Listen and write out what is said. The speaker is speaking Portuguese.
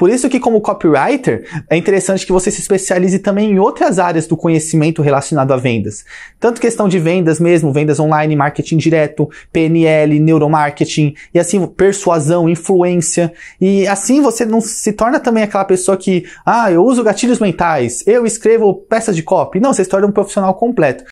Por isso que como copywriter, é interessante que você se especialize também em outras áreas do conhecimento relacionado a vendas. Tanto questão de vendas mesmo, vendas online, marketing direto, PNL, neuromarketing e assim persuasão, influência. E assim você não se torna também aquela pessoa que, ah, eu uso gatilhos mentais, eu escrevo peças de copy. Não, você se torna um profissional completo.